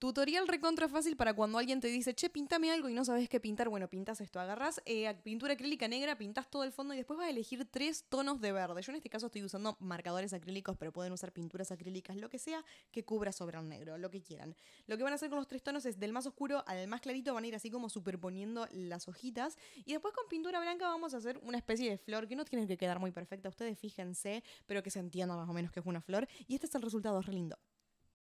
Tutorial recontra fácil para cuando alguien te dice, che, pintame algo y no sabes qué pintar. Bueno, pintas esto, agarras eh, pintura acrílica negra, pintas todo el fondo y después vas a elegir tres tonos de verde. Yo en este caso estoy usando marcadores acrílicos, pero pueden usar pinturas acrílicas, lo que sea, que cubra sobre el negro, lo que quieran. Lo que van a hacer con los tres tonos es del más oscuro al más clarito, van a ir así como superponiendo las hojitas. Y después con pintura blanca vamos a hacer una especie de flor que no tiene que quedar muy perfecta, ustedes fíjense, pero que se entienda más o menos que es una flor. Y este es el resultado, re lindo.